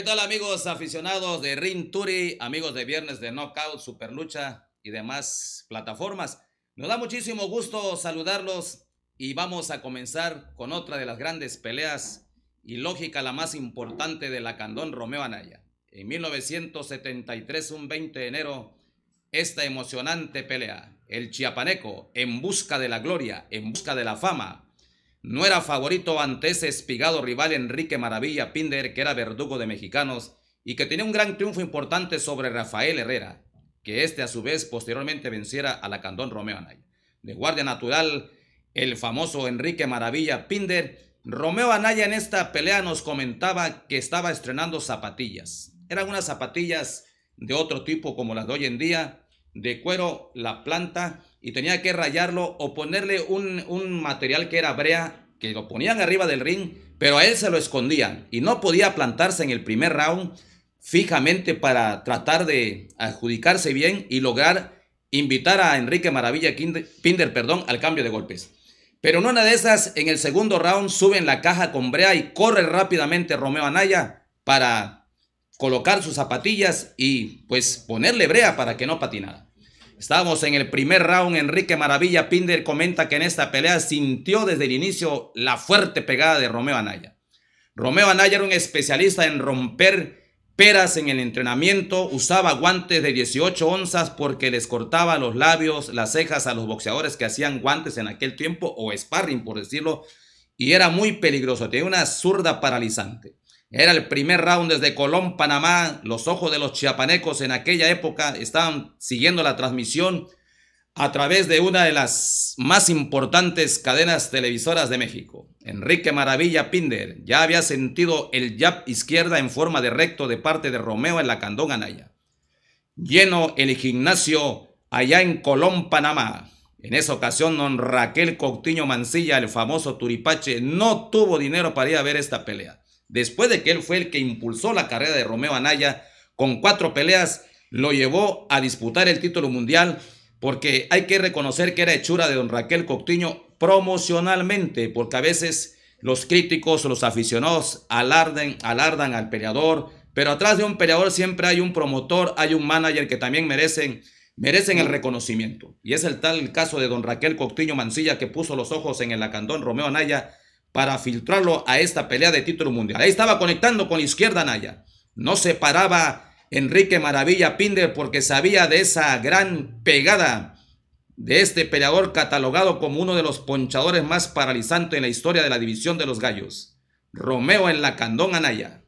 ¿Qué tal amigos aficionados de Ring Turi, amigos de Viernes de Knockout, Superlucha y demás plataformas? Nos da muchísimo gusto saludarlos y vamos a comenzar con otra de las grandes peleas y lógica la más importante de la Candón Romeo Anaya. En 1973, un 20 de enero, esta emocionante pelea, el chiapaneco en busca de la gloria, en busca de la fama, no era favorito ante ese espigado rival Enrique Maravilla Pinder, que era verdugo de mexicanos y que tenía un gran triunfo importante sobre Rafael Herrera, que este a su vez posteriormente venciera a la Candón Romeo Anaya. De guardia natural, el famoso Enrique Maravilla Pinder, Romeo Anaya en esta pelea nos comentaba que estaba estrenando zapatillas. Eran unas zapatillas de otro tipo como las de hoy en día, de cuero, la planta y tenía que rayarlo o ponerle un, material que era brea, que lo ponían arriba del ring, pero a él se lo escondían y no podía plantarse en el primer round fijamente para tratar de adjudicarse bien y lograr invitar a Enrique Maravilla Pinder perdón, al cambio de golpes. Pero en una de esas, en el segundo round, sube en la caja con Brea y corre rápidamente Romeo Anaya para colocar sus zapatillas y pues ponerle Brea para que no patinara. Estamos en el primer round. Enrique Maravilla Pinder comenta que en esta pelea sintió desde el inicio la fuerte pegada de Romeo Anaya. Romeo Anaya era un especialista en romper peras en el entrenamiento. Usaba guantes de 18 onzas porque les cortaba los labios, las cejas a los boxeadores que hacían guantes en aquel tiempo o sparring, por decirlo. Y era muy peligroso. Tenía una zurda paralizante. Era el primer round desde Colón, Panamá. Los ojos de los chiapanecos en aquella época estaban siguiendo la transmisión a través de una de las más importantes cadenas televisoras de México. Enrique Maravilla Pinder ya había sentido el jab izquierda en forma de recto de parte de Romeo en la Candón Anaya. Lleno el gimnasio allá en Colón, Panamá. En esa ocasión, don Raquel Coctiño Mancilla, el famoso Turipache, no tuvo dinero para ir a ver esta pelea después de que él fue el que impulsó la carrera de Romeo Anaya con cuatro peleas, lo llevó a disputar el título mundial, porque hay que reconocer que era hechura de don Raquel Coctiño promocionalmente, porque a veces los críticos, los aficionados alarden, alardan al peleador, pero atrás de un peleador siempre hay un promotor, hay un manager que también merecen, merecen el reconocimiento. Y es el tal caso de don Raquel Coctiño Mancilla que puso los ojos en el Acandón Romeo Anaya para filtrarlo a esta pelea de título mundial. Ahí estaba conectando con la izquierda Anaya No se paraba Enrique Maravilla Pinder porque sabía de esa gran pegada de este peleador catalogado como uno de los ponchadores más paralizantes en la historia de la división de los gallos. Romeo en la Candón Anaya.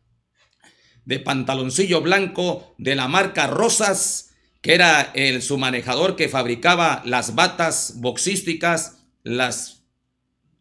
De pantaloncillo blanco de la marca Rosas, que era el, su manejador que fabricaba las batas boxísticas, las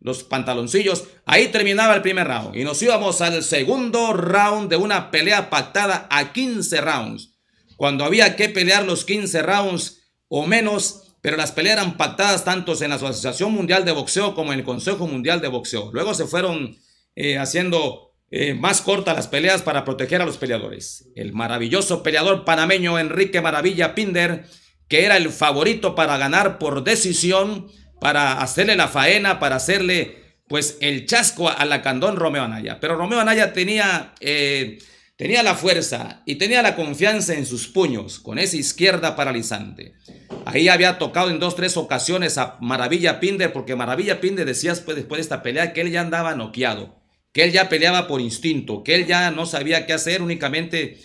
los pantaloncillos. Ahí terminaba el primer round y nos íbamos al segundo round de una pelea pactada a 15 rounds. Cuando había que pelear los 15 rounds o menos, pero las peleas eran pactadas tanto en la Asociación Mundial de Boxeo como en el Consejo Mundial de Boxeo. Luego se fueron eh, haciendo eh, más cortas las peleas para proteger a los peleadores. El maravilloso peleador panameño Enrique Maravilla Pinder, que era el favorito para ganar por decisión, para hacerle la faena, para hacerle pues el chasco a la Candón Romeo Anaya. Pero Romeo Anaya tenía, eh, tenía la fuerza y tenía la confianza en sus puños con esa izquierda paralizante. Ahí había tocado en dos, tres ocasiones a Maravilla Pinder, porque Maravilla Pinder decía después, de esta pelea que él ya andaba noqueado, que él ya peleaba por instinto, que él ya no sabía qué hacer, únicamente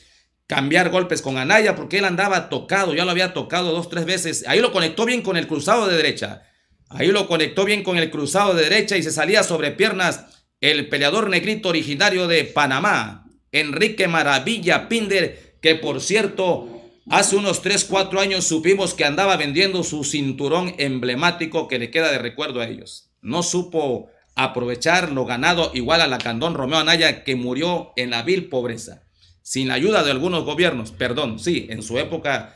cambiar golpes con Anaya, porque él andaba tocado, ya lo había tocado dos, tres veces. Ahí lo conectó bien con el cruzado de derecha. Ahí lo conectó bien con el cruzado de derecha y se salía sobre piernas el peleador negrito originario de Panamá, Enrique Maravilla Pinder, que por cierto, hace unos 3, 4 años supimos que andaba vendiendo su cinturón emblemático que le queda de recuerdo a ellos. No supo aprovechar lo ganado igual a la Candón Romeo Anaya que murió en la vil pobreza, sin la ayuda de algunos gobiernos, perdón, sí, en su época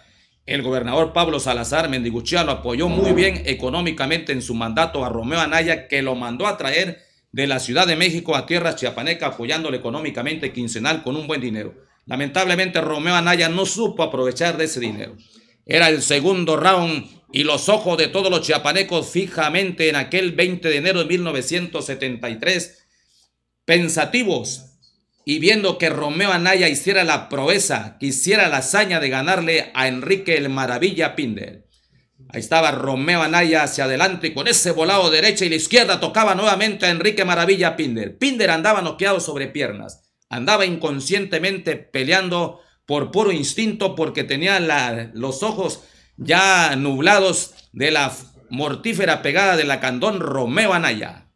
el gobernador Pablo Salazar Mendiguchía lo apoyó muy bien económicamente en su mandato a Romeo Anaya, que lo mandó a traer de la Ciudad de México a tierras chiapaneca, apoyándole económicamente quincenal con un buen dinero. Lamentablemente Romeo Anaya no supo aprovechar de ese dinero. Era el segundo round y los ojos de todos los chiapanecos fijamente en aquel 20 de enero de 1973, pensativos y viendo que Romeo Anaya hiciera la proeza, que hiciera la hazaña de ganarle a Enrique el Maravilla Pinder. Ahí estaba Romeo Anaya hacia adelante y con ese volado derecha y la izquierda tocaba nuevamente a Enrique Maravilla Pinder. Pinder andaba noqueado sobre piernas, andaba inconscientemente peleando por puro instinto porque tenía los ojos ya nublados de la mortífera pegada de la candón Romeo Anaya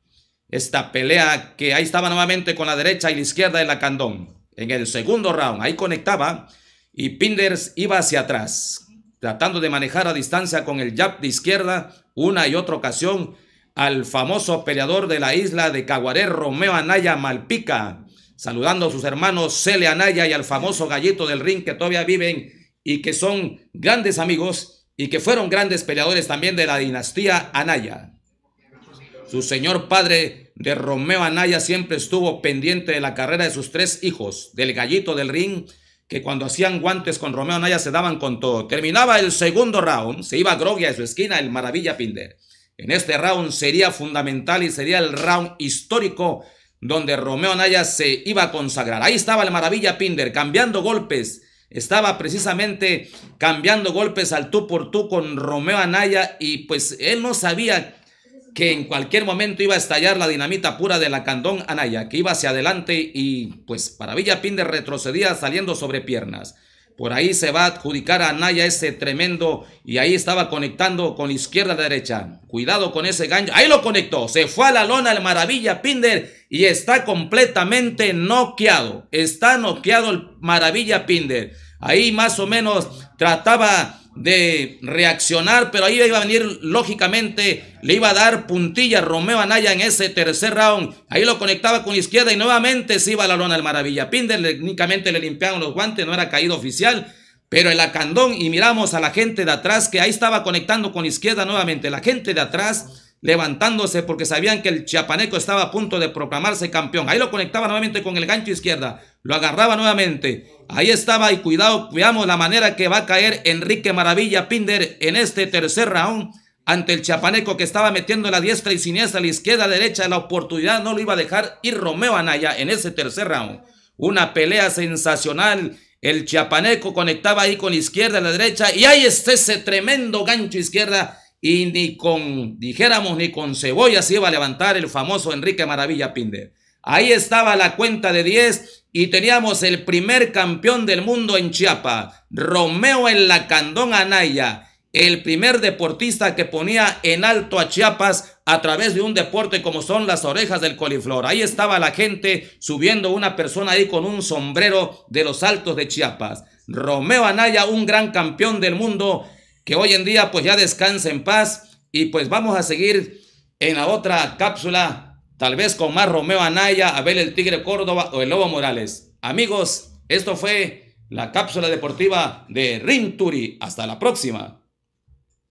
esta pelea que ahí estaba nuevamente con la derecha y la izquierda de la candón En el segundo round, ahí conectaba y Pinders iba hacia atrás, tratando de manejar a distancia con el jab de izquierda una y otra ocasión al famoso peleador de la isla de Caguaré, Romeo Anaya Malpica, saludando a sus hermanos Cele Anaya y al famoso gallito del ring que todavía viven y que son grandes amigos y que fueron grandes peleadores también de la dinastía Anaya. Su señor padre de Romeo Anaya siempre estuvo pendiente de la carrera de sus tres hijos, del gallito del ring, que cuando hacían guantes con Romeo Anaya se daban con todo. Terminaba el segundo round, se iba Grogia a su esquina, el Maravilla Pinder. En este round sería fundamental y sería el round histórico donde Romeo Anaya se iba a consagrar. Ahí estaba el Maravilla Pinder cambiando golpes. Estaba precisamente cambiando golpes al tú por tú con Romeo Anaya y pues él no sabía que en cualquier momento iba a estallar la dinamita pura de la Candón Anaya, que iba hacia adelante y, pues, Maravilla Pinder retrocedía saliendo sobre piernas. Por ahí se va a adjudicar a Anaya ese tremendo y ahí estaba conectando con izquierda a derecha. Cuidado con ese gancho. Ahí lo conectó. Se fue a la lona el Maravilla Pinder y está completamente noqueado. Está noqueado el Maravilla Pinder. Ahí más o menos trataba de reaccionar, pero ahí iba a venir lógicamente, le iba a dar puntilla Romeo Anaya en ese tercer round. Ahí lo conectaba con izquierda y nuevamente se iba a la lona al Maravilla. Pinder técnicamente le limpiaron los guantes, no era caído oficial, pero el acandón y miramos a la gente de atrás que ahí estaba conectando con izquierda nuevamente. La gente de atrás levantándose porque sabían que el chiapaneco estaba a punto de proclamarse campeón. Ahí lo conectaba nuevamente con el gancho izquierda, lo agarraba nuevamente. Ahí estaba y cuidado, veamos la manera que va a caer Enrique Maravilla Pinder en este tercer round ante el chiapaneco que estaba metiendo la diestra y siniestra, la izquierda, derecha, la oportunidad no lo iba a dejar y Romeo Anaya en ese tercer round. Una pelea sensacional. El chiapaneco conectaba ahí con la izquierda, la derecha y ahí está ese tremendo gancho izquierda y ni con, dijéramos, ni con cebolla se iba a levantar el famoso Enrique Maravilla Pinder. Ahí estaba la cuenta de 10 y teníamos el primer campeón del mundo en Chiapas, Romeo en la Candón Anaya, el primer deportista que ponía en alto a Chiapas a través de un deporte como son las orejas del coliflor. Ahí estaba la gente subiendo una persona ahí con un sombrero de los altos de Chiapas. Romeo Anaya, un gran campeón del mundo que hoy en día pues ya descanse en paz y pues vamos a seguir en la otra cápsula, tal vez con más Romeo Anaya, Abel el Tigre Córdoba o el Lobo Morales. Amigos, esto fue la cápsula deportiva de Rinturi. Hasta la próxima.